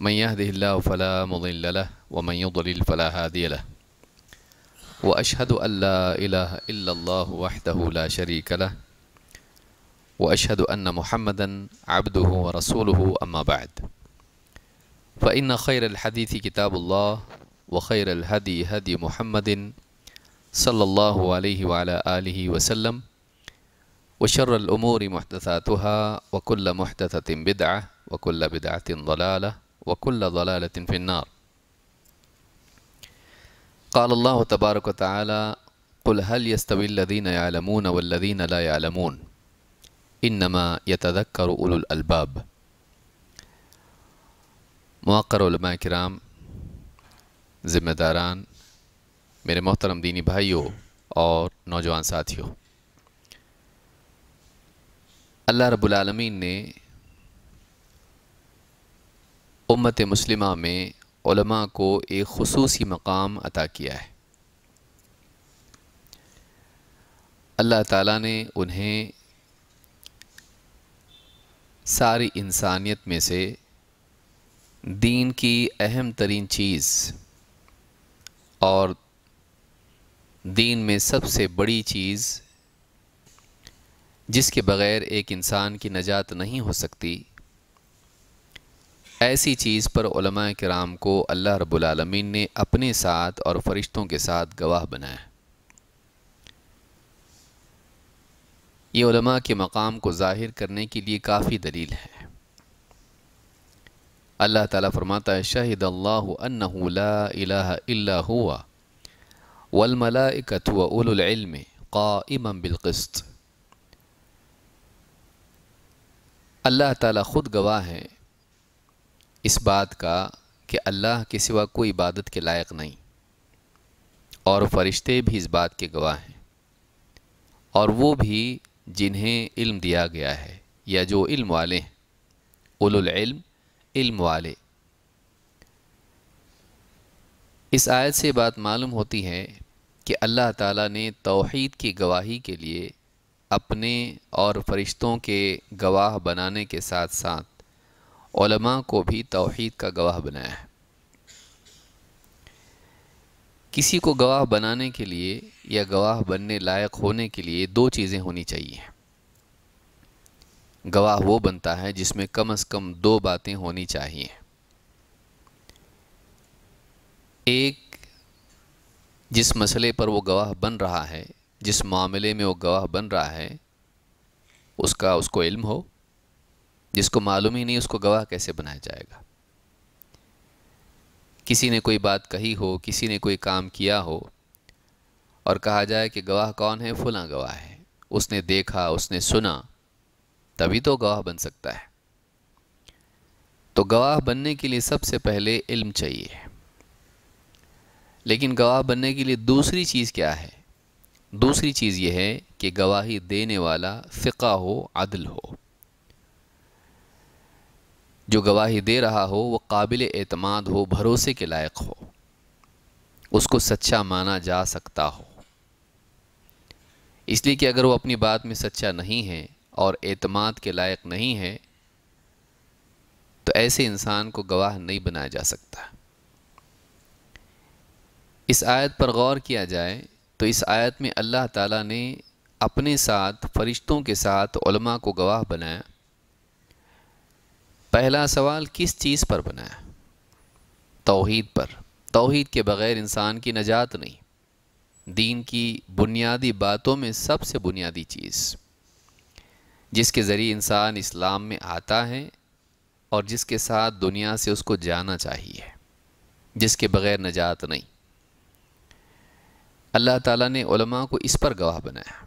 من يهده الله فلا مضل له ومن يضلل فلا هادي له وأشهد أن لا إله إلا الله وحده لا شريك له وأشهد أن محمدا عبده ورسوله أما بعد فإن خير الحديث كتاب الله وخير الهدي هدي محمد صلى الله عليه وعلى آله وسلم وشر الأمور محدثاتها وكل محدثة بدعة وكل بدعة ضلالة وكل ضلالة في النار قال الله تبارك وتعالى قل هل يستوي الذين يعلمون والذين لا يعلمون إنما يتذكر أولو الألباب موقر علماء کرام ذمہ داران میرے محترم دینی بھائیو اور نوجوان ساتھیو اللہ رب العالمین نے उम्मत मुस्लिम में को एक खसूसी मकाम अता किया है अल्लाह ताला ने उन्हें सारी इंसानियत में से दीन की अहम तरीन चीज़ और दीन में सबसे बड़ी चीज़ जिसके बग़ैर एक इंसान की नजात नहीं हो सकती ऐसी चीज़ पर कराम को अल्लाह रबालमीन ने अपने साथ और फरिश्तों के साथ गवाह बनाया ये के मकाम को ज़ाहिर करने के लिए काफ़ी दलील है अल्लाह ताला फरमाता है शाहिद अल्लाह अल्ला हुआ वलमलाकत का इम बिलकस्त अल्लाह ताला ख़ुद गवाह है इस बात का कि अल्लाह के सिवा कोई इबादत के लायक नहीं और फरिश्ते भी इस बात के गवाह हैं और वो भी जिन्हें इल्म दिया गया है या जो इल्म वाले हैं उलम इल्म वाले इस आयत से बात मालूम होती है कि अल्लाह ताला ने तौहीद की गवाही के लिए अपने और फरिश्तों के गवाह बनाने के साथ साथ मा को भी तोहद का गवाह बनाया है किसी को गवाह बनाने के लिए या गवाह बनने लायक होने के लिए दो चीज़ें होनी चाहिए गवाह वो बनता है जिसमें कम से कम दो बातें होनी चाहिए एक जिस मसले पर वो गवाह बन रहा है जिस मामले में वो गवाह बन रहा है उसका उसको इल्म हो जिसको मालूम ही नहीं उसको गवाह कैसे बनाया जाएगा किसी ने कोई बात कही हो किसी ने कोई काम किया हो और कहा जाए कि गवाह कौन है फुला गवाह है उसने देखा उसने सुना तभी तो गवाह बन सकता है तो गवाह बनने के लिए सबसे पहले इल्म चाहिए लेकिन गवाह बनने के लिए दूसरी चीज़ क्या है दूसरी चीज़ यह है कि गवाही देने वाला फ़िका हो अदल हो जो गवाही दे रहा हो वो काबिल एतमाद हो भरोसे के लायक हो उसको सच्चा माना जा सकता हो इसलिए कि अगर वो अपनी बात में सच्चा नहीं है और एतमाद के लायक नहीं है तो ऐसे इंसान को गवाह नहीं बनाया जा सकता इस आयत पर गौर किया जाए तो इस आयत में अल्लाह ताला ने अपने साथ फरिश्तों के साथ को गवाह बनाया पहला सवाल किस चीज़ पर बनाया तोहद पर तोहद के बग़ैर इंसान की नजात नहीं दीन की बुनियादी बातों में सबसे बुनियादी चीज़ जिसके ज़रिए इंसान इस्लाम में आता है और जिसके साथ दुनिया से उसको जाना चाहिए जिसके बग़ैर नजात नहीं अल्लाह ताला ने उलमा को इस पर गवाह बनाया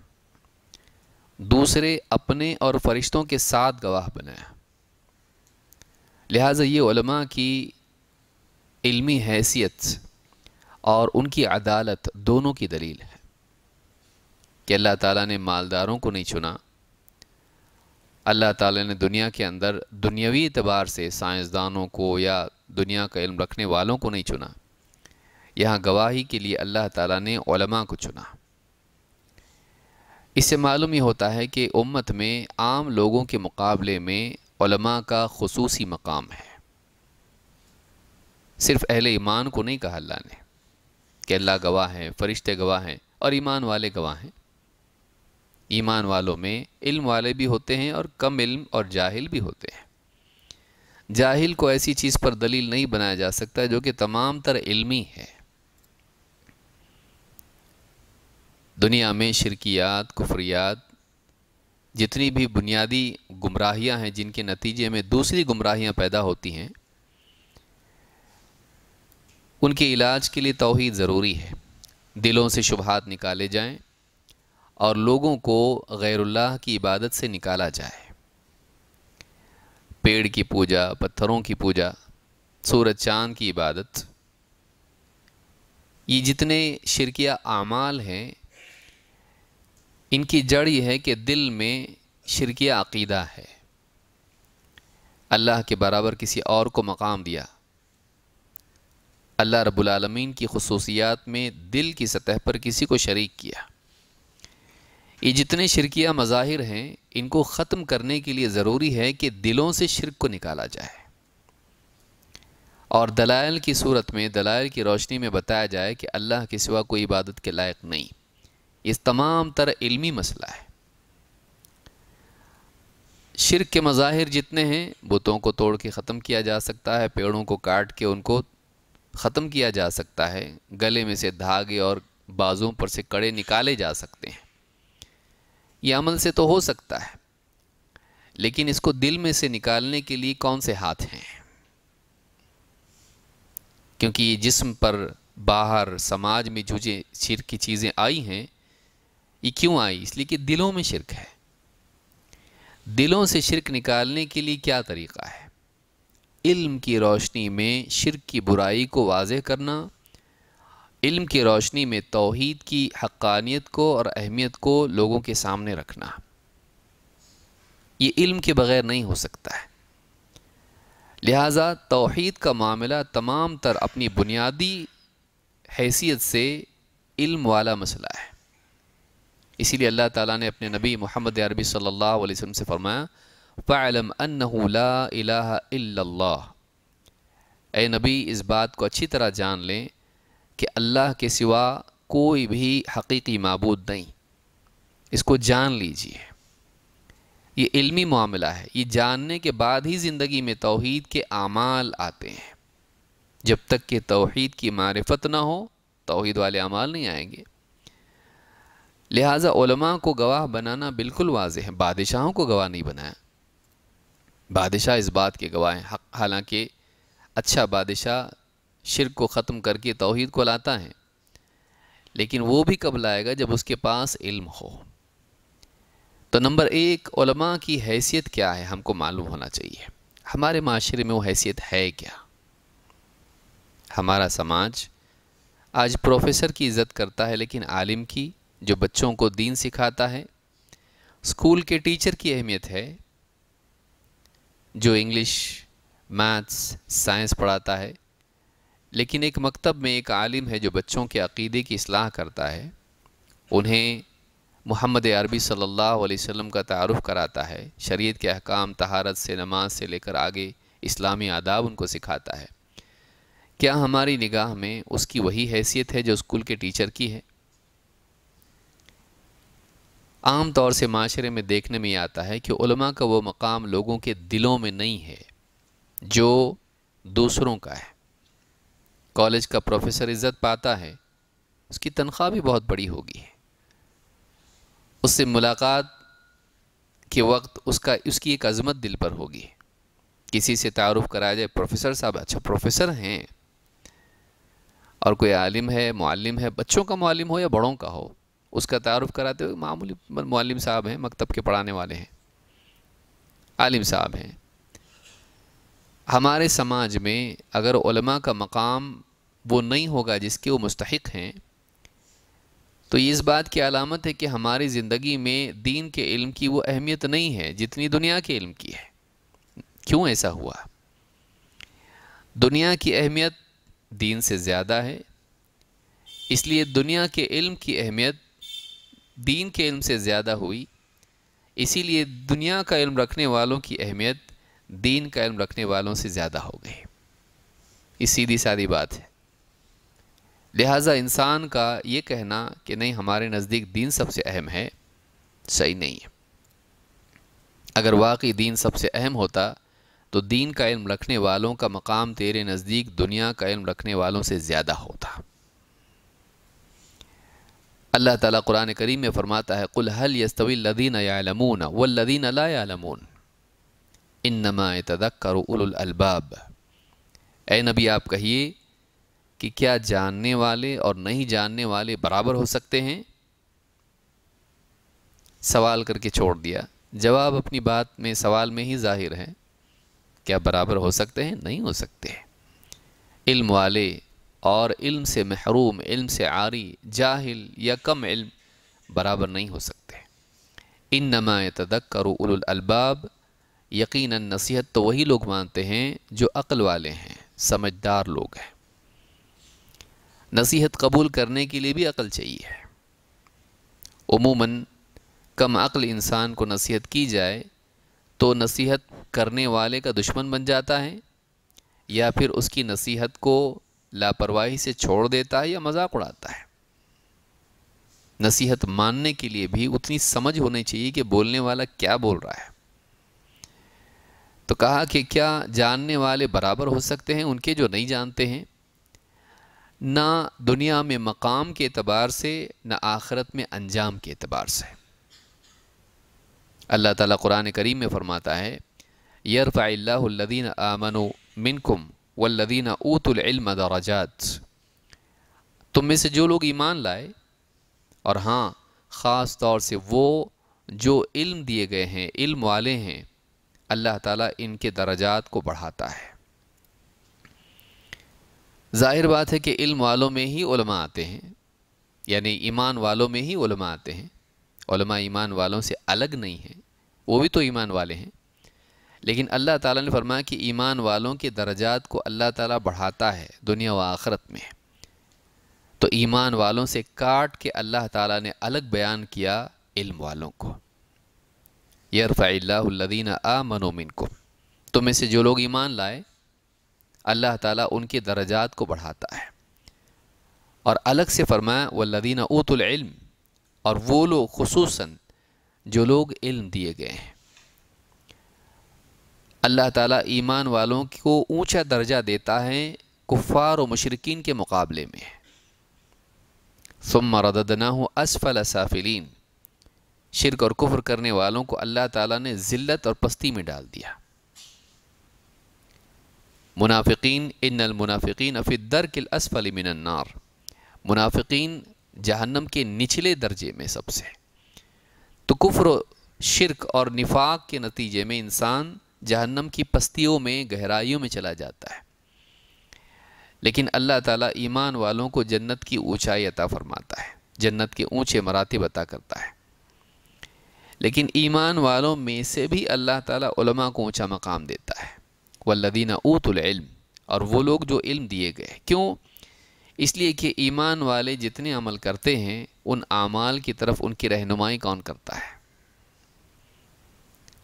दूसरे अपने और फरिश्तों के साथ गवाह बनाया लिहाजा ये की इल्मी हैसियत और उनकी अदालत दोनों की दलील है कि अल्लाह ताला ने मालदारों को नहीं चुना अल्लाह ताला ने दुनिया के अंदर दुनियावी एतबार से साइंसदानों को या दुनिया का इल्म रखने वालों को नहीं चुना यहाँ गवाही के लिए अल्लाह ताला ने ओलमा को चुना इससे मालूम ही होता है कि उम्मत में आम लोगों के मुकाबले में का खसूसी मकाम है सिर्फ अहल ईमान को नहीं कहा अल्लाह ने कि अल्लाह गवाह हैं फ़रिश्ते गवाह हैं और ईमान वाले गवाह हैं ईमान वालों में इल्म वाले भी होते हैं और कम इल्म और जाहिल भी होते हैं जाहिल को ऐसी चीज़ पर दलील नहीं बनाया जा सकता जो कि तमाम तर इल्मी है दुनिया में शिरकियात कुफरियात जितनी भी बुनियादी गुमराहियां हैं जिनके नतीजे में दूसरी गुमराहियां पैदा होती हैं उनके इलाज के लिए तोहहीद ज़रूरी है दिलों से शुबहत निकाले जाएं और लोगों को गैरुल्लाह की इबादत से निकाला जाए पेड़ की पूजा पत्थरों की पूजा सूरज चाँद की इबादत ये जितने शिरकिया आमाल हैं इनकी जड़ यह है कि दिल में शिरकिया अकीदा है अल्लाह के बराबर किसी और को मकाम दिया अल्लाह रबालमीन की खसूसियात में दिल की सतह पर किसी को शरीक किया ये जितने शिरकिया मज़ाहिर हैं इनको ख़त्म करने के लिए ज़रूरी है कि दिलों से शिरक को निकाला जाए और दलायल की सूरत में दलायल की रोशनी में बताया जाए कि अल्लाह के सिवा कोई इबादत के लायक नहीं ये तमाम तर इल्मी मसला है शिरक के मज़ाहिर जितने हैं बुतों को तोड़ के ख़त्म किया जा सकता है पेड़ों को काट के उनको ख़त्म किया जा सकता है गले में से धागे और बाज़ों पर से कड़े निकाले जा सकते हैं यह अमल से तो हो सकता है लेकिन इसको दिल में से निकालने के लिए कौन से हाथ हैं क्योंकि ये जिस्म पर बाहर समाज में जो शिर की चीज़ें आई हैं ये क्यों आई इसलिए कि दिलों में शिरक है दिलों से शिरक निकालने के लिए क्या तरीक़ा है इल्म की रोशनी में शिरक की बुराई को वाज करना इल्म की रोशनी में तोहद की हक्कानियत को और अहमियत को लोगों के सामने रखना ये इल्म के बग़ैर नहीं हो सकता है लिहाजा तोहद का मामला तमाम तर अपनी बुनियादी हैसियत से इल्म वाला मसला है इसीलिए अल्लाह ताला ने अपने नबी मोहम्मद अरबी सल्लल्लाहु अलैहि वसल्लम से फरमाया फ़ालम ला इलाहा इल्लल्लाह ए नबी इस बात को अच्छी तरह जान लें कि अल्लाह के सिवा कोई भी हकीकी मबूद नहीं इसको जान लीजिए ये इल्मी मामला है ये जानने के बाद ही ज़िंदगी में तोहद के आमाल आते हैं जब तक कि तोहद की मारफत ना हो तोहद वाले अमाल नहीं आएंगे लिहाजा को गवाह बनाना बिल्कुल वाज है बादशाहों को गवाह नहीं बनाया बादशाह इस बात के गवाह हैं हालांकि अच्छा बादशाह शिरक को ख़त्म करके तोहद को लाता है लेकिन वो भी कब लाएगा जब उसके पास इल्म हो तो नंबर एक उलमा की हैसियत क्या है हमको मालूम होना चाहिए हमारे माशरे में वो हैसियत है क्या हमारा समाज आज प्रोफेसर की इज़्ज़त करता है लेकिन आलिम की जो बच्चों को दीन सिखाता है स्कूल के टीचर की अहमियत है जो इंग्लिश मैथ्स साइंस पढ़ाता है लेकिन एक मकतब में एक आलिम है जो बच्चों के अकीदे की असलाह करता है उन्हें मोहम्मद अरबी सल्लल्लाहु अलैहि वसल्लम का तारफ़ कराता है शरीयत के अहकाम तहारत से नमाज से लेकर आगे इस्लामी आदाब उनको सिखाता है क्या हमारी निगाह में उसकी वही हैसियत है जो स्कूल के टीचर की है आम तौर से माशरे में देखने में आता है कि उलमा का वो मकाम लोगों के दिलों में नहीं है जो दूसरों का है कॉलेज का प्रोफेसर इज़्ज़त पाता है उसकी तनख्वाह भी बहुत बड़ी होगी उससे मुलाकात के वक्त उसका उसकी एक अजमत दिल पर होगी किसी से तारुफ़ कराया जाए प्रोफेसर साहब अच्छा प्रोफेसर हैं और कोई आलिम है मालिम है बच्चों का मालिम हो या बड़ों का हो उसका तारफ़ कराते हुए मामूली मालम साहब हैं मकतब के पढ़ाने वाले हैं आलिम साहब हैं हमारे समाज में अगर उलमा का मकाम वो नहीं होगा जिसके वो मुस्तक हैं तो ये इस बात की अलामत है कि हमारी ज़िंदगी में दीन के इल्म की वो अहमियत नहीं है जितनी दुनिया के इल्म की है क्यों ऐसा हुआ दुनिया की अहमियत दीन से ज़्यादा है इसलिए दुनिया के इल्म की अहमियत दीन के इल्म से ज़्यादा हुई इसीलिए दुनिया का इल्म रखने वालों की अहमियत दीन का इल्म रखने वालों से ज़्यादा हो गई ये सीधी सादी बात है लिहाजा इंसान का ये कहना कि नहीं हमारे नज़दीक दीन सबसे अहम है सही नहीं है अगर वाकई दीन सबसे अहम होता तो दीन का इल्म रखने वालों का मकाम तेरे नज़दीक दुनिया का इल्म रखने वालों से ज़्यादा होता अल्लाह ताला कुरान करीम में फ़रमाता है कुल हल यस्तवी लदीन यालमून व लदीन लायालमून इन नमातदक्करबाब ए नबी आप कहिए कि क्या जानने वाले और नहीं जानने वाले बराबर हो सकते हैं सवाल करके छोड़ दिया जवाब अपनी बात में सवाल में ही जाहिर है क्या बराबर हो सकते हैं नहीं हो सकते इल्म वाले और इल्म से महरूम इल्म से आरी जाहिल या कम इल्म बराबर नहीं हो सकते इन नमा तदक्करबाब यकीन नसीहत तो वही लोग मानते हैं जो अक्ल वाले हैं समझदार लोग हैं नसीहत कबूल करने के लिए भी अक्ल चाहिए उमूमन कम अक्ल इंसान को नसीहत की जाए तो नसीहत करने वाले का दुश्मन बन जाता है या फिर उसकी नसीहत को लापरवाही से छोड़ देता है या मजाक उड़ाता है नसीहत मानने के लिए भी उतनी समझ होनी चाहिए कि बोलने वाला क्या बोल रहा है तो कहा कि क्या जानने वाले बराबर हो सकते हैं उनके जो नहीं जानते हैं ना दुनिया में मकाम के अतबार से ना आखरत में अंजाम के अतबार से अल्लाह ताला कुरान करीम में फ़रमाता है यरफ़ाल्लादीन आमनो मिनकुम वल्लदीना ओतुलम दराजात तुम में से जो लोग ईमान लाए और हाँ ख़ास तौर से वो जो इल्म दिए गए हैं इल्म वाले हैं अल्लाह ताला इनके दराजात को बढ़ाता है ज़ाहिर बात है कि इल्म वालों में ही उलमा आते हैं यानी ईमान वालों में ही उलमा आते हैं ईमान वालों से अलग नहीं हैं वो भी तो ईमान वाले हैं लेकिन अल्लाह ताला ने फरमाया कि ईमान वालों के दर्जात को अल्लाह ताला बढ़ाता है दुनिया व आखरत में तो ईमान वालों से काट के अल्लाह ताला ने अलग बयान किया इल्म वालों को यरफ़ीन आ मनोमिन को तो में से जो लोग ईमान लाए अल्लाह ताला उनके दर्जात को बढ़ाता है और अलग से फरमाया वल्लदीन ऊतुल इल्म और वो लोग खसूस जो लोग इल्म दिए गए हैं अल्लाह ताला ईमान वालों को ऊंचा दर्जा देता है कुफ़ार और मशरकिन के मुकाबले में सुम रदना हो असफल साफिलीन शिरक और कुफर करने वालों को अल्लाह ताला ने ज़िल्लत और पस्ती में डाल दिया मुनाफिकीन अफी दर किल असफल मिनन्नार मुनाफिकीन जहन्नम के निचले दर्जे में सबसे तो कुफर शिरक और निफाक के नतीजे में इंसान जहन्नम की पस्तियों में गहराइयों में चला जाता है लेकिन अल्लाह ताला ईमान वालों को जन्नत की ऊंचाई अता फरमाता है जन्नत के ऊंचे मरातब अता करता है लेकिन ईमान वालों में से भी अल्लाह ताला उलमा को ऊंचा मकाम देता है वल्लदीना ऊतुल्म और वो लोग जो इल्म दिए गए क्यों इसलिए कि ईमान वाले जितने अमल करते हैं उन आमाल की तरफ उनकी रहनुमाई कौन करता है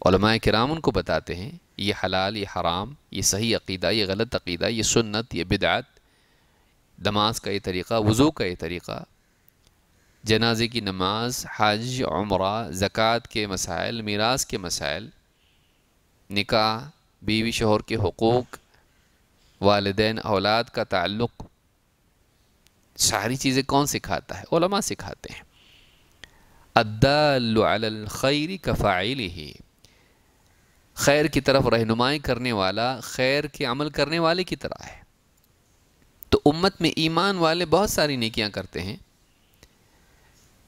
कराम उनको बताते हैं ये हलाल ये हराम ये सही अकीदा ये गलत अकीदा ये सुन्नत ये बिदात नमाज का ये तरीक़ा वज़ू का ये तरीक़ा जनाजे की नमाज हज उम्र ज़क़़त के मसाइल मीरास के मसाइल निका बीवी शोहर के हकूक़ वालदेन औलाद का ताल्लुक़ सारी चीज़ें कौन सिखाता है सिखाते हैं अद्दाल खैरी कफ़ाइल ही खैर की तरफ रहनुमाई करने वाला खैर के अमल करने वाले की तरह है तो उम्मत में ईमान वाले बहुत सारी नेकियां करते हैं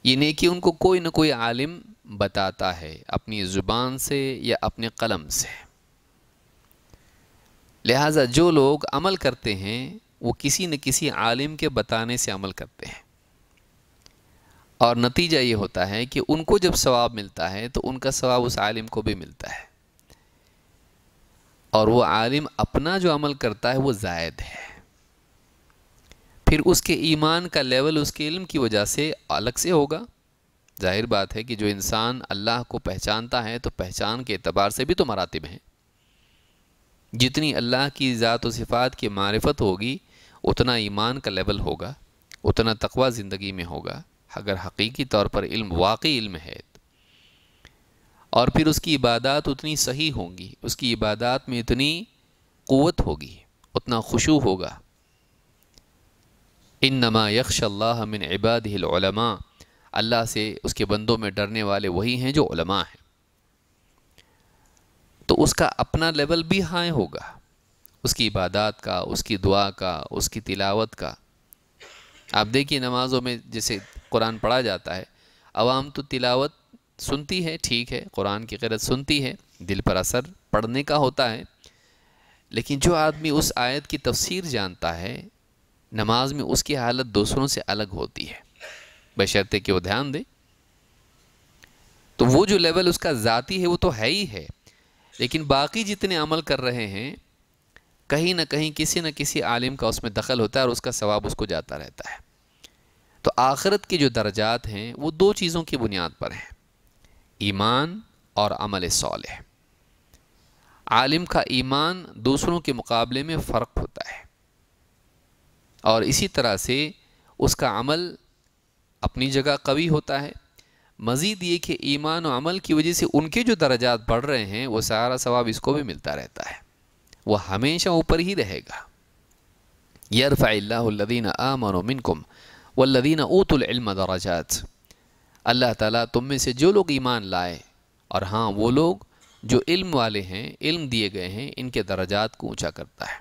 ये नेकी उनको कोई ना कोई आलिम बताता है अपनी ज़ुबान से या अपने कलम से लिहाजा जो लोग अमल करते हैं वो किसी न किसी आलिम के बताने से अमल करते हैं और नतीजा ये होता है कि उनको जब सवाब मिलता है तो उनका सवाब उस आलिम को भी मिलता है और वो आलिम अपना जो अमल करता है वो जायद है फिर उसके ईमान का लेवल उसके इल्म की वजह से अलग से होगा जाहिर बात है कि जो इंसान अल्लाह को पहचानता है तो पहचान के अतबार से भी तो मरातब हैं जितनी अल्लाह की ज़ात व सिफ़ात की मारफत होगी उतना ईमान का लेवल होगा उतना तकवा ज़िंदगी में होगा अगर हकीकी तौर पर इल्म वाकई इल्म है और फिर उसकी इबादत उतनी सही होंगी उसकी इबादत में इतनी क़वत होगी उतना खुशू होगा इन नमा यख्शल्ला मिन इबादमा अल्लाह से उसके बंदों में डरने वाले वही हैं जो उलमा हैं तो उसका अपना लेवल भी हाई होगा उसकी इबादत का उसकी दुआ का उसकी तिलावत का आप देखिए नमाज़ों में जैसे कुरान पढ़ा जाता है अवाम तो तिलावत सुनती है ठीक है कुरान की गरत सुनती है दिल पर असर पढ़ने का होता है लेकिन जो आदमी उस आयत की तफसीर जानता है नमाज में उसकी हालत दूसरों से अलग होती है बशर्ते कि वो ध्यान दे तो वो जो लेवल उसका ज़ाती है वो तो है ही है लेकिन बाकी जितने अमल कर रहे हैं कहीं ना कहीं किसी न किसी आलिम का उसमें दखल होता है और उसका सवाब उसको जाता रहता है तो आखरत के जो दर्जात हैं वो दो चीज़ों की बुनियाद पर हैं ईमान और अमल साल आलिम का ईमान दूसरों के मुकाबले में फ़र्क होता है और इसी तरह से उसका अमल अपनी जगह कवी होता है मज़ीद ये कि ईमान और अमल की वजह से उनके जो दर्जात बढ़ रहे हैं वो सारा सवाब इसको भी मिलता रहता है वह हमेशा ऊपर ही रहेगा यरफ़ाल्लादीन आमन मिनकुम वल्लदीन ऊतुल दराजात अल्लाह ताला तुम में से जो लोग ईमान लाए और हाँ वो लोग जो इल्म वाले हैं इल्म दिए गए हैं इनके दर्जात को ऊँचा करता है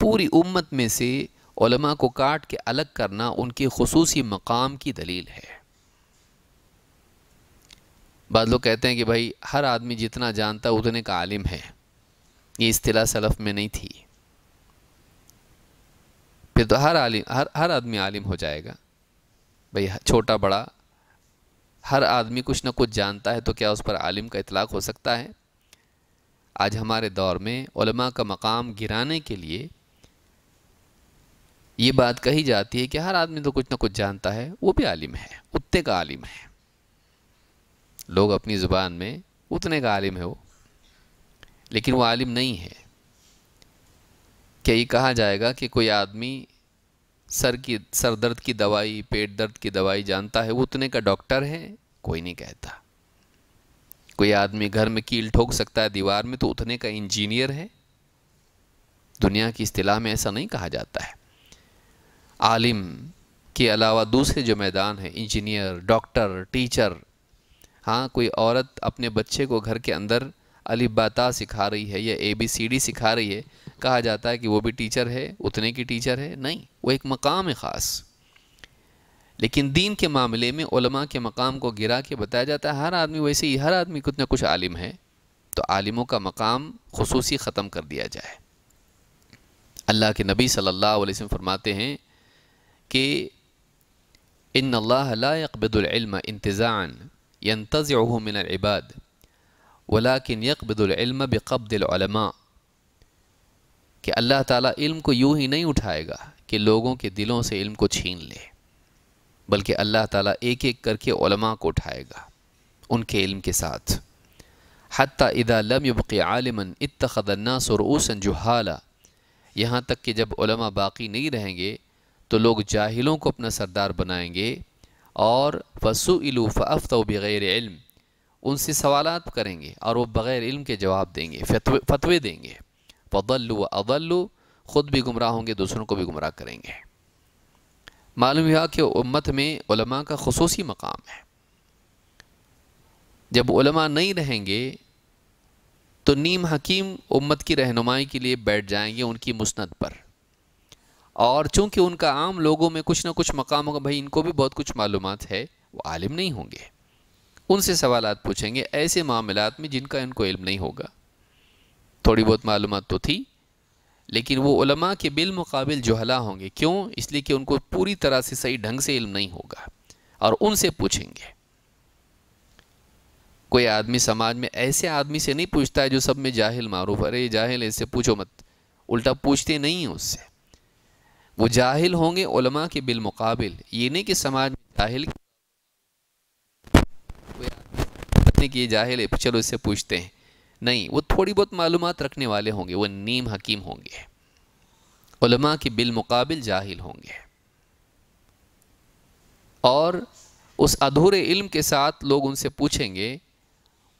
पूरी उम्मत में से उलमा को काट के अलग करना उनके खसूसी मकाम की दलील है बाद लोग कहते हैं कि भाई हर आदमी जितना जानता उतने का आलिम है ये अतलाह सलफ़ में नहीं थी फिर तो हर आलिम हर हर आदमी आलिम हो जाएगा भाई छोटा बड़ा हर आदमी कुछ ना कुछ जानता है तो क्या उस पर आलिम का इतलाक़ हो सकता है आज हमारे दौर में उलमा का मकाम गिराने के लिए ये बात कही जाती है कि हर आदमी तो कुछ ना कुछ जानता है वो भी आलिम है उतने का आलिम है लोग अपनी ज़ुबान में उतने का आलिम है वो लेकिन वो आलिम नहीं है क्या ये कहा जाएगा कि कोई आदमी सर की सर दर्द की दवाई पेट दर्द की दवाई जानता है वो उतने का डॉक्टर है कोई नहीं कहता कोई आदमी घर में कील ठोक सकता है दीवार में तो उतने का इंजीनियर है दुनिया की अतलाह में ऐसा नहीं कहा जाता है आलिम के अलावा दूसरे जो मैदान हैं इंजीनियर डॉक्टर टीचर हाँ कोई औरत अपने बच्चे को घर के अंदर अलिबाता सिखा रही है या ए बी सी डी सिखा रही है कहा जाता है कि वो भी टीचर है उतने की टीचर है नहीं वो एक मकाम है ख़ास लेकिन दीन के मामले में उलमा के मकाम को गिरा के बताया जाता है हर आदमी वैसे ही हर आदमी कुछ ना कुछ आलिम है तो आलिमों का मकाम खसूसी ख़त्म कर दिया जाए अल्लाह के नबी सल्लल्लाहु अलैहि वसल्लम फरमाते हैं कि इन अल्लाह इंतज़ान यंतज़ मिनबाद वलाकिन यकबदुल्म बेकबदिलमा कि अल्लाह ताला इल्म को यूं ही नहीं उठाएगा कि लोगों के दिलों से इल्म को छीन ले बल्कि अल्लाह ताला एक एक करके उलमा को उठाएगा उनके इल्म के साथ हती इदा लम युबक आलमन इतखदन्ना सरूसन जुहाला यहाँ तक कि जब उलमा बाकी नहीं रहेंगे तो लोग जाहिलों को अपना सरदार बनाएंगे और फसुलू फ़फ़त बग़ैर इल्म उनसे सवालात करेंगे और वो बग़ैर इल्म के जवाब देंगे फतवे देंगे वदल्लु व अदल्लु ख़ुद भी गुमराह होंगे दूसरों को भी गुमराह करेंगे मालूम हुआ कि उम्मत में उलमा का खसूस मकाम है जब उलमा नहीं रहेंगे तो नीम हकीम उम्मत की रहनुमाई के लिए बैठ जाएंगे उनकी मुस्ंद पर और चूंकि उनका आम लोगों में कुछ ना कुछ मकाम होगा भाई इनको भी बहुत कुछ मालूम है वो आलिम नहीं होंगे उनसे सवाल पूछेंगे ऐसे मामला में जिनका इनको इल्म नहीं होगा थोड़ी बहुत मालूम तो थी लेकिन वो उलमा के बिलमुकाबिल जहला होंगे क्यों इसलिए कि उनको पूरी तरह से सही ढंग से इल्म नहीं होगा और उनसे पूछेंगे कोई आदमी समाज में ऐसे आदमी से नहीं पूछता है जो सब में जाहिल मारूफ अरे जाहिल ऐसे पूछो मत उल्टा पूछते नहीं हैं उससे वो जाहिल होंगे उलमा के बिलमुकाबिल ये नहीं कि समाज में जाहिल कोई आदमी कि ये जाहिल है चलो इससे पूछते हैं नहीं वो थोड़ी बहुत मालूम रखने वाले होंगे वो नीम हकीम होंगे उलमा के बिलमकबिल जाहिल होंगे और उस अधूरे इल्म के साथ लोग उनसे पूछेंगे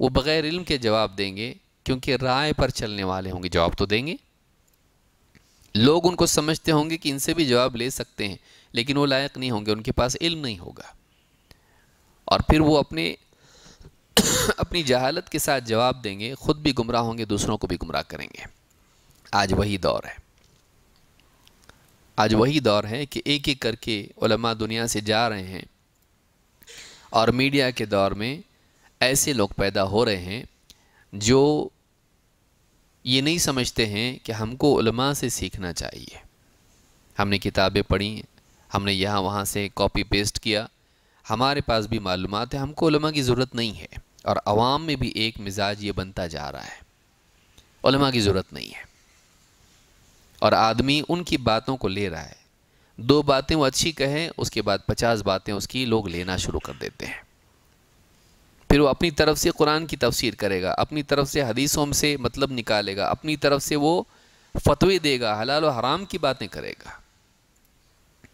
वो बग़ैर इल्म के जवाब देंगे क्योंकि राय पर चलने वाले होंगे जवाब तो देंगे लोग उनको समझते होंगे कि इनसे भी जवाब ले सकते हैं लेकिन वो लायक नहीं होंगे उनके पास इल्म नहीं होगा और फिर वो अपने अपनी जहालत के साथ जवाब देंगे ख़ुद भी गुमराह होंगे दूसरों को भी गुमराह करेंगे आज वही दौर है आज वही दौर है कि एक एक करके उलमा दुनिया से जा रहे हैं और मीडिया के दौर में ऐसे लोग पैदा हो रहे हैं जो ये नहीं समझते हैं कि हमको उलमा से सीखना चाहिए हमने किताबें पढ़ी हमने यहाँ वहाँ से कॉपी पेस्ट किया हमारे पास भी मालूम है हमको उलमा की ज़रूरत नहीं है और आवाम में भी एक मिजाज ये बनता जा रहा है की ज़रूरत नहीं है और आदमी उनकी बातों को ले रहा है दो बातें वो अच्छी कहें उसके बाद पचास बातें उसकी लोग लेना शुरू कर देते हैं फिर वो अपनी तरफ से कुरान की तफसीर करेगा अपनी तरफ से हदीसों से मतलब निकालेगा अपनी तरफ से वो फतवे देगा हलाल और हराम की बातें करेगा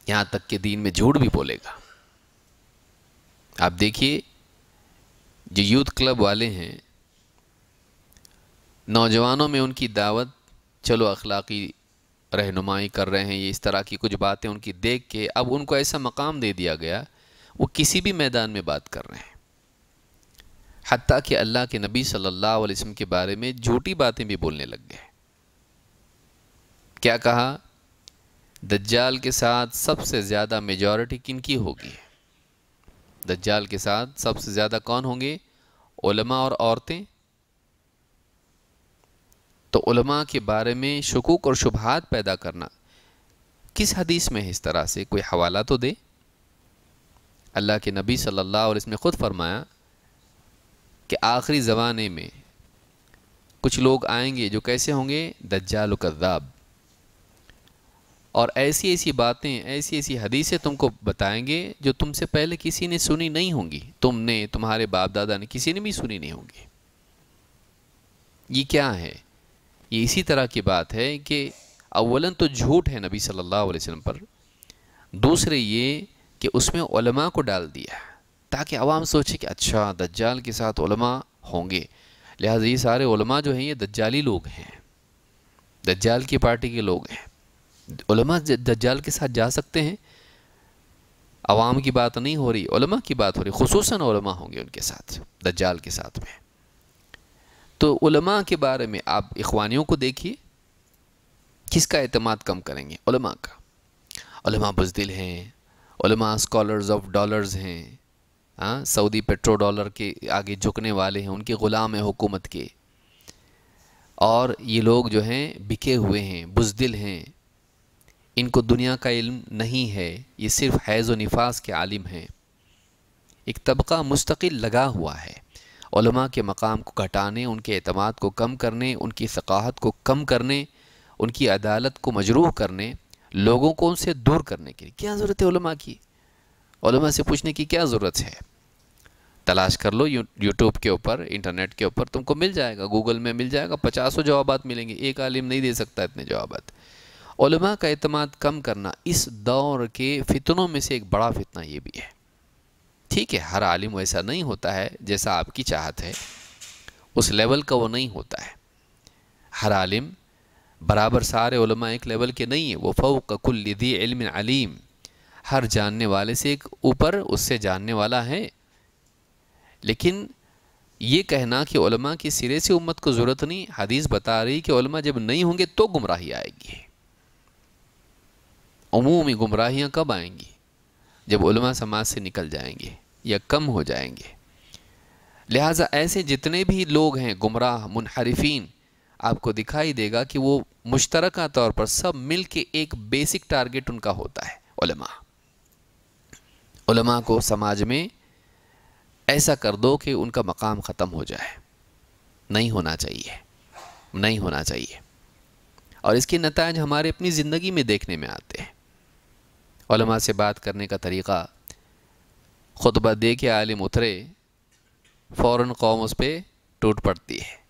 यहाँ तक के दीन में झूठ भी बोलेगा आप देखिए जो यूथ क्लब वाले हैं नौजवानों में उनकी दावत चलो अखलाकी रहनुमाई कर रहे हैं ये इस तरह की कुछ बातें उनकी देख के अब उनको ऐसा मकाम दे दिया गया वो किसी भी मैदान में बात कर रहे हैं हती कि अल्लाह के नबी सल्लल्लाहु अलैहि वसल्लम के बारे में झूठी बातें भी बोलने लग गए क्या कहा दज्जाल के साथ सबसे ज़्यादा मेजॉरिटी किन की होगी दज्जाल के साथ सबसे ज़्यादा कौन होंगे उलमा और औरतें तो उलमा के बारे में शकूक और शुबहात पैदा करना किस हदीस में है इस तरह से कोई हवाला तो दे अल्लाह के नबी सल्लल्लाहु और इसमें ख़ुद फरमाया कि आखिरी ज़माने में कुछ लोग आएंगे जो कैसे होंगे दज्जाल कद्दाब और ऐसी ऐसी बातें ऐसी ऐसी हदीसें तुमको बताएंगे जो तुमसे पहले किसी ने सुनी नहीं होंगी तुमने तुम्हारे बाप दादा ने किसी ने भी सुनी नहीं होंगी ये क्या है ये इसी तरह की बात है कि अवलन तो झूठ है नबी सल्लल्लाहु अलैहि वसल्लम पर दूसरे ये कि उसमें उलमा को डाल दिया ताकि आवाम सोचे कि अच्छा दज्जाल के साथ उलमा होंगे लिहाजा ये सारे उलमा जो हैं ये दज्जाली लोग हैं दज्जाल की पार्टी के लोग हैं उलमा दज्जाल के साथ जा सकते हैं आवाम की बात नहीं हो रही उलमा की बात हो रही खसूस उलमा होंगे उनके साथ दज्जाल के साथ में तो उलमा के बारे में आप इखवानियों को देखिए किसका अतमाद कम करेंगे उलमा का उलमा बुजदिल हैं उलमा स्कॉलर्स ऑफ डॉलर्स हैं हाँ सऊदी पेट्रो डॉलर के आगे झुकने वाले हैं उनके ग़ुलाम हैं हुकूमत के और ये लोग जो हैं बिके हुए हैं बुजदिल हैं इनको दुनिया का इल्म नहीं है ये सिर्फ हैज़ व निफास के आलिम हैं एक तबका मुस्तकिल लगा हुआ है उलमा के मकाम को घटाने उनके अतमाद को कम करने उनकी सकाहत को कम करने उनकी अदालत को मजरूह करने लोगों को उनसे दूर करने की क्या ज़रूरत है उलमा की उलमा से पूछने की क्या ज़रूरत है तलाश कर लो यूट्यूब के ऊपर इंटरनेट के ऊपर तुमको मिल जाएगा गूगल में मिल जाएगा पचासों जवाब मिलेंगे एक आलिम नहीं दे सकता इतने जवाब उलमा का अतमाद कम करना इस दौर के फितनों में से एक बड़ा फितना ये भी है ठीक है हर आलिम ऐसा नहीं होता है जैसा आपकी चाहत है उस लेवल का वो नहीं होता है हर आलिम बराबर सारे उलमा एक लेवल के नहीं है वो फ़ो कुल्लि इल्म अलीम हर जानने वाले से एक ऊपर उससे जानने वाला है लेकिन ये कहना कि उलमा की सिरे से उम्मत को ज़रूरत नहीं हदीस बता रही कि उलमा जब नहीं होंगे तो गुमराही आएगी अमूमी गुमराहियाँ कब आएंगी जब उलमा समाज से निकल जाएंगे या कम हो जाएंगे लिहाजा ऐसे जितने भी लोग हैं गुमराह मुनहरफिन आपको दिखाई देगा कि वो मुश्तरक तौर पर सब मिल के एक बेसिक टारगेट उनका होता है उलमा उलमा को समाज में ऐसा कर दो कि उनका मकाम ख़त्म हो जाए नहीं होना चाहिए नहीं होना चाहिए और इसके नतज हमारे अपनी ज़िंदगी में देखने में आते हैं से बात करने का तरीक़ा खुतबा दे के आलिम उतरे फ़ौर कौम उस पर टूट पड़ती है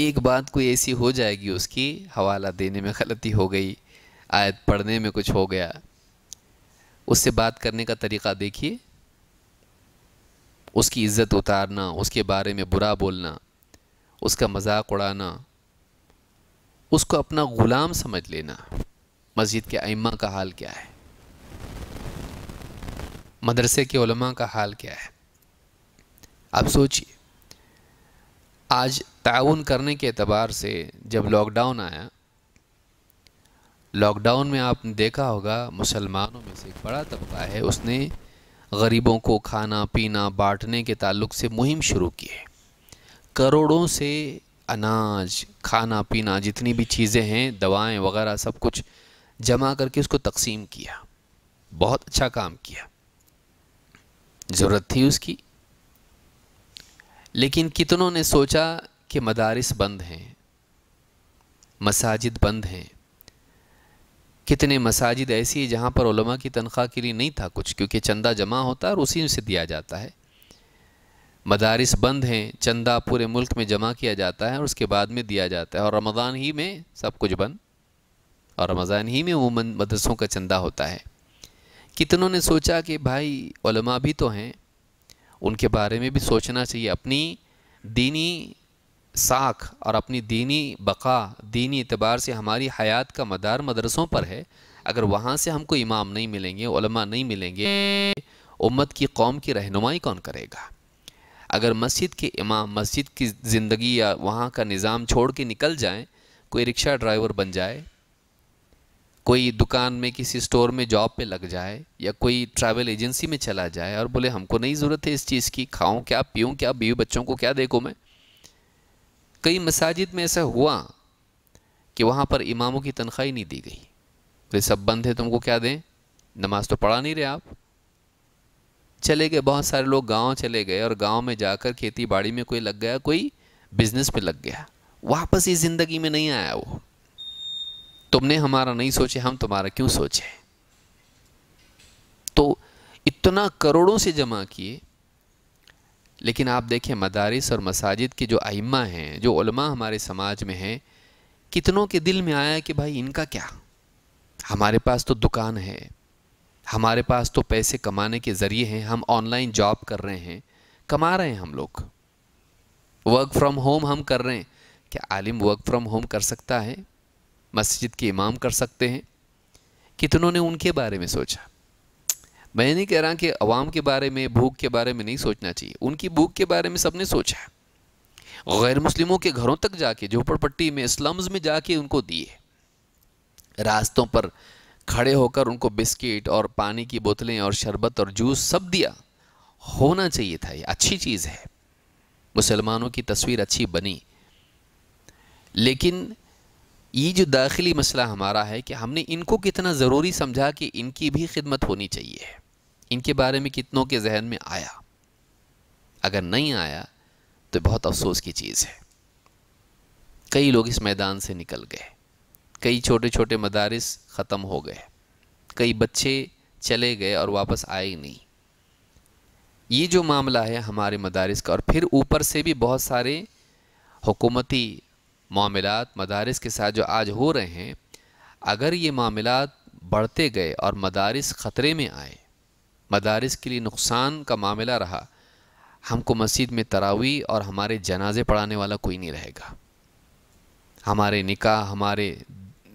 एक बात कोई ऐसी हो जाएगी उसकी हवाला देने में गलती हो गई आयत पढ़ने में कुछ हो गया उससे बात करने का तरीक़ा देखिए उसकी इज़्ज़त उतारना उसके बारे में बुरा बोलना उसका मजाक उड़ाना उसको अपना ग़ुलाम समझ लेना मस्जिद के अम्मा का हाल क्या है मदरसे के उलमा का हाल क्या है आप सोचिए आज ताउन करने के अतबार से जब लॉकडाउन आया लॉकडाउन में आपने देखा होगा मुसलमानों में से एक बड़ा तबका है उसने गरीबों को खाना पीना बांटने के ताल्लुक से मुहिम शुरू की है करोड़ों से अनाज खाना पीना जितनी भी चीज़ें हैं दवाएं वगैरह सब कुछ जमा करके उसको तकसीम किया बहुत अच्छा काम किया ज़रूरत थी उसकी लेकिन कितनों ने सोचा कि मदारस बंद हैं मसाजिद बंद हैं कितने मसाजिद ऐसी है जहाँ पर उलमा की तनख्वाह के लिए नहीं था कुछ क्योंकि चंदा जमा होता है और उसी से दिया जाता है मदारस बंद हैं चंदा पूरे मुल्क में जमा किया जाता है और उसके बाद में दिया जाता है और रमज़ान ही में सब कुछ बंद और रमज़ान ही में उमूमन मदरसों का चंदा होता है कितनों ने सोचा कि भाई ओलमा भी तो हैं उनके बारे में भी सोचना चाहिए अपनी दीनी साख और अपनी दीनी बका दीनी एतबार से हमारी हयात का मदार मदरसों पर है अगर वहाँ से हमको इमाम नहीं मिलेंगे ओलमा नहीं मिलेंगे उम्मत की कौम की रहनुमाई कौन करेगा अगर मस्जिद के इमाम मस्जिद की ज़िंदगी या वहाँ का निज़ाम छोड़ के निकल जाएँ कोई रिक्शा ड्राइवर बन जाए कोई दुकान में किसी स्टोर में जॉब पे लग जाए या कोई ट्रैवल एजेंसी में चला जाए और बोले हमको नहीं ज़रूरत है इस चीज़ की खाऊं क्या पीऊं क्या बीवी बच्चों को क्या देखूं मैं कई मसाजिद में ऐसा हुआ कि वहाँ पर इमामों की तनख्वाह ही नहीं दी गई बोले सब बंद है तुमको क्या दें नमाज तो पढ़ा नहीं रहे आप चले गए बहुत सारे लोग गाँव चले गए और गाँव में जाकर खेती बाड़ी में कोई लग गया कोई बिजनेस पे लग गया वापस ही ज़िंदगी में नहीं आया वो तुमने हमारा नहीं सोचे हम तुम्हारा क्यों सोचे तो इतना करोड़ों से जमा किए लेकिन आप देखें मदारस और मसाजिद के जो आइम्मा हैं जो उलमा हमारे समाज में हैं कितनों के दिल में आया कि भाई इनका क्या हमारे पास तो दुकान है हमारे पास तो पैसे कमाने के ज़रिए हैं हम ऑनलाइन जॉब कर रहे हैं कमा रहे हैं हम लोग वर्क फ्रॉम होम हम कर रहे हैं क्या आलिम वर्क फ्रॉम होम कर सकता है मस्जिद के इमाम कर सकते हैं कितनों ने उनके बारे में सोचा मैं नहीं कह रहा कि अवाम के बारे में भूख के बारे में नहीं सोचना चाहिए उनकी भूख के बारे में सबने सोचा गैर मुस्लिमों के घरों तक जाके झोपड़पट्टी में स्लम्स में जाके उनको दिए रास्तों पर खड़े होकर उनको बिस्किट और पानी की बोतलें और शरबत और जूस सब दिया होना चाहिए था ये अच्छी चीज़ है मुसलमानों की तस्वीर अच्छी बनी लेकिन ये जो दाखिली मसला हमारा है कि हमने इनको कितना ज़रूरी समझा कि इनकी भी खिदमत होनी चाहिए इनके बारे में कितनों के जहन में आया अगर नहीं आया तो बहुत अफसोस की चीज़ है कई लोग इस मैदान से निकल गए कई छोटे छोटे मदारस ख़त्म हो गए कई बच्चे चले गए और वापस आए ही नहीं ये जो मामला है हमारे मदारस का और फिर ऊपर से भी बहुत सारे हुकूमती मामला मदारस के साथ जो आज हो रहे हैं अगर ये मामलात बढ़ते गए और मदारस ख़तरे में आए मदारस के लिए नुकसान का मामला रहा हमको मस्जिद में तरावी और हमारे जनाजे पढ़ाने वाला कोई नहीं रहेगा हमारे निकाह हमारे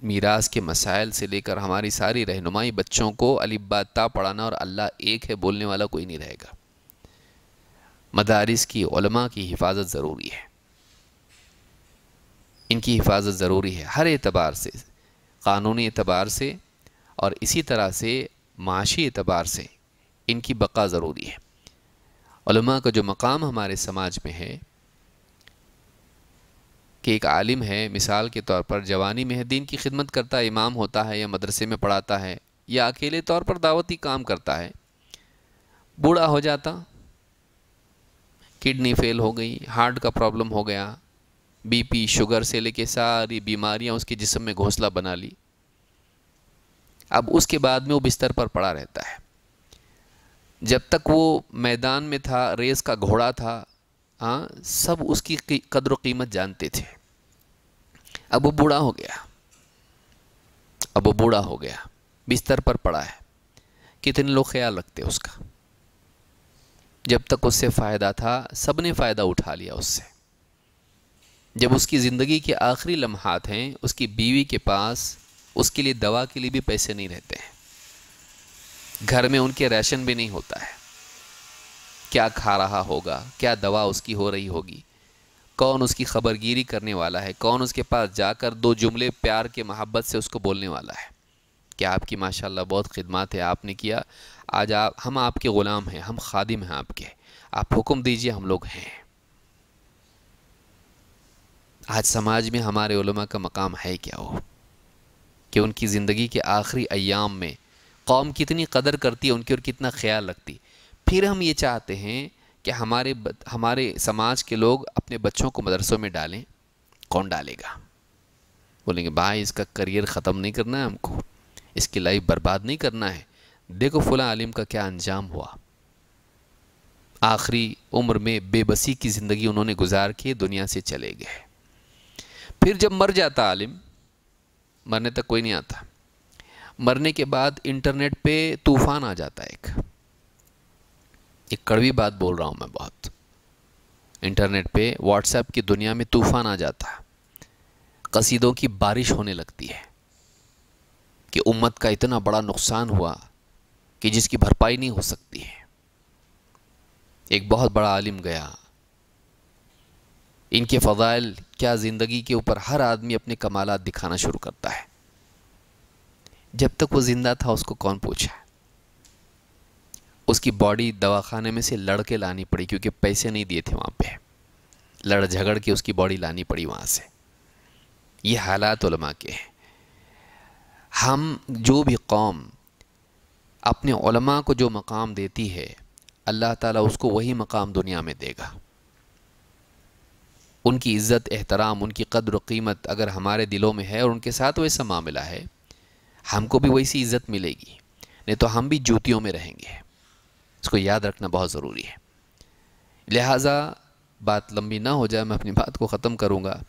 मीरास के मसाइल से लेकर हमारी सारी रहनुमाई बच्चों को अलिबाता पढ़ाना और अल्लाह एक है बोलने वाला कोई नहीं रहेगा मदारस की की हिफाजत ज़रूरी है इनकी हिफाजत ज़रूरी है हर एतबार से क़ानूनी एतबार से और इसी तरह से माशी एतबार से इनकी बका ज़रूरी है उलमा का जो मकाम हमारे समाज में है कि एक आलिम है मिसाल के तौर पर जवानी में है दीन की खिदमत करता है इमाम होता है या मदरसे में पढ़ाता है या अकेले तौर पर दावती काम करता है बूढ़ा हो जाता किडनी फेल हो गई हार्ट का प्रॉब्लम हो गया बीपी शुगर से लेके सारी बीमारियां उसके जिसम में घोंसला बना ली अब उसके बाद में वो बिस्तर पर पड़ा रहता है जब तक वो मैदान में था रेस का घोड़ा था हाँ सब उसकी कदर कीमत जानते थे अब वो बूढ़ा हो गया अब वो बूढ़ा हो गया बिस्तर पर पड़ा है कितने लोग ख्याल रखते उसका जब तक उससे फ़ायदा था सब ने फ़ायदा उठा लिया उससे जब उसकी ज़िंदगी के आखिरी लम्हात हैं उसकी बीवी के पास उसके लिए दवा के लिए भी पैसे नहीं रहते हैं घर में उनके राशन भी नहीं होता है क्या खा रहा होगा क्या दवा उसकी हो रही होगी कौन उसकी खबरगिरी करने वाला है कौन उसके पास जाकर दो जुमले प्यार के मोहब्बत से उसको बोलने वाला है क्या आपकी माशाल्लाह बहुत खिदमत है आपने किया आज आप हम आपके ग़ुलाम हैं हम खादिम हैं आपके आप हुक्म दीजिए हम लोग हैं आज समाज में हमारे उलमा का मकाम है क्या हो कि उनकी ज़िंदगी के आखिरी अयाम में कौम कितनी कदर करती है उनकी और कितना ख्याल रखती फिर हम ये चाहते हैं कि हमारे हमारे समाज के लोग अपने बच्चों को मदरसों में डालें कौन डालेगा बोलेंगे भाई इसका करियर ख़त्म नहीं करना है हमको इसकी लाइफ बर्बाद नहीं करना है देखो फला आलिम का क्या अंजाम हुआ आखिरी उम्र में बेबसी की ज़िंदगी उन्होंने गुजार के दुनिया से चले गए फिर जब मर जाता आलिम मरने तक कोई नहीं आता मरने के बाद इंटरनेट पे तूफान आ जाता है एक एक कड़वी बात बोल रहा हूँ मैं बहुत इंटरनेट पे व्हाट्सएप की दुनिया में तूफान आ जाता है कसीदों की बारिश होने लगती है कि उम्मत का इतना बड़ा नुकसान हुआ कि जिसकी भरपाई नहीं हो सकती है एक बहुत बड़ा आलिम गया इनके फ़ायल क्या ज़िंदगी के ऊपर हर आदमी अपने कमालत दिखाना शुरू करता है जब तक वो ज़िंदा था उसको कौन पूछा उसकी बॉडी दवाखाने में से लड़ के लानी पड़ी क्योंकि पैसे नहीं दिए थे वहाँ पे लड़ झगड़ के उसकी बॉडी लानी पड़ी वहाँ से ये हालात उलमा के हैं हम जो भी कौम अपने उलमा को जो मकाम देती है अल्लाह ताला उसको वही मकाम दुनिया में देगा उनकी इज़्ज़त एहतराम उनकी कदर कीमत अगर हमारे दिलों में है और उनके साथ वैसा मामला है हमको भी वैसी इज़्ज़त मिलेगी नहीं तो हम भी जूतियों में रहेंगे इसको याद रखना बहुत ज़रूरी है लिहाजा बात लंबी ना हो जाए मैं अपनी बात को ख़त्म करूँगा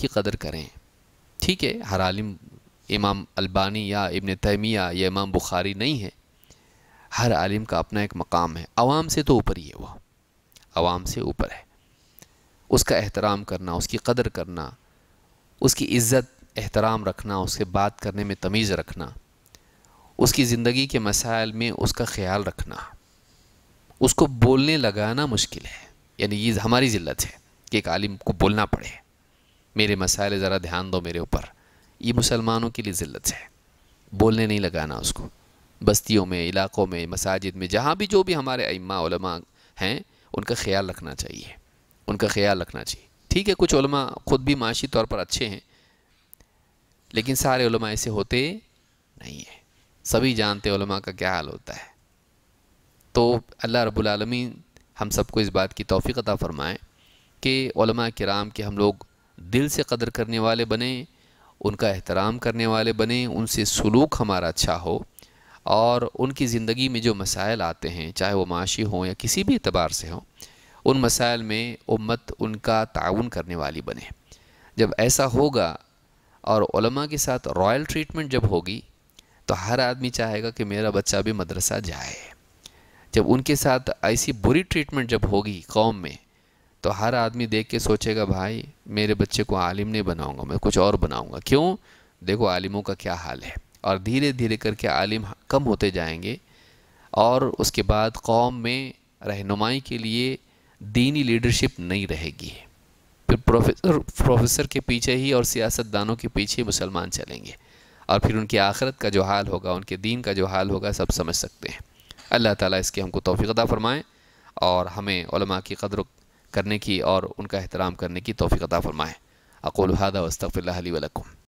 की कदर करें ठीक है हर आलिम इमाम अल्बानी या इबन तैमिया या इमाम बुखारी नहीं है हर आलिम का अपना एक मकाम है आवाम से तो ऊपर ही है वो आवाम से ऊपर है उसका एहतराम करना उसकी कदर करना उसकी इज़्ज़त एहतराम रखना उसके बात करने में तमीज़ रखना उसकी ज़िंदगी के मसाइल में उसका ख्याल रखना उसको बोलने लगाना मुश्किल है यानी ये हमारी ज़िल्लत है कि एक आलिम को बोलना पड़े मेरे मसाइल ज़रा ध्यान दो मेरे ऊपर ये मुसलमानों के लिए ज़िल्लत है बोलने नहीं लगाना उसको बस्तियों में इलाक़ों में मसाजिद में जहाँ भी जो भी हमारे अम्मा हैं उनका ख्याल रखना चाहिए उनका ख्याल रखना चाहिए ठीक है कुछ उलमा ख़ुद भी माशी तौर पर अच्छे हैं लेकिन सारे उलमा ऐसे होते नहीं हैं सभी जानते उलमा का क्या हाल होता है तो अल्लाह रबालमीन हम सबको इस बात की तोफ़ी अता फ़रमाएँ कि उलमा कराम के हम लोग दिल से कदर करने वाले बने उनका एहतराम करने वाले बने उनसे सलूक हमारा अच्छा हो और उनकी ज़िंदगी में जो मसाइल आते हैं चाहे वो माशी हों या किसी भी अतबार से हों उन मसाइल में उम्मत उनका ताउन करने वाली बने जब ऐसा होगा और के साथ रॉयल ट्रीटमेंट जब होगी तो हर आदमी चाहेगा कि मेरा बच्चा भी मदरसा जाए जब उनके साथ ऐसी बुरी ट्रीटमेंट जब होगी कौम में तो हर आदमी देख के सोचेगा भाई मेरे बच्चे को आलिम नहीं बनाऊंगा मैं कुछ और बनाऊंगा क्यों देखो आलिमों का क्या हाल है और धीरे धीरे करके आलिम कम होते जाएंगे और उसके बाद कौम में रहनुमाई के लिए दीनी लीडरशिप नहीं रहेगी फिर प्रोफेसर प्रोफेसर के पीछे ही और सियासतदानों के पीछे मुसलमान चलेंगे और फिर उनकी आखरत का जो हाल होगा उनके दीन का जो हाल होगा सब समझ सकते हैं अल्लाह ताला इसके हमको तोफ़ी फ़रमाएँ और हमें की कदर करने की और उनका एहतराम करने की तोफ़ी अदा फ़रमाएँ अकोल हादा वस्तफ़िल्ला वलकुम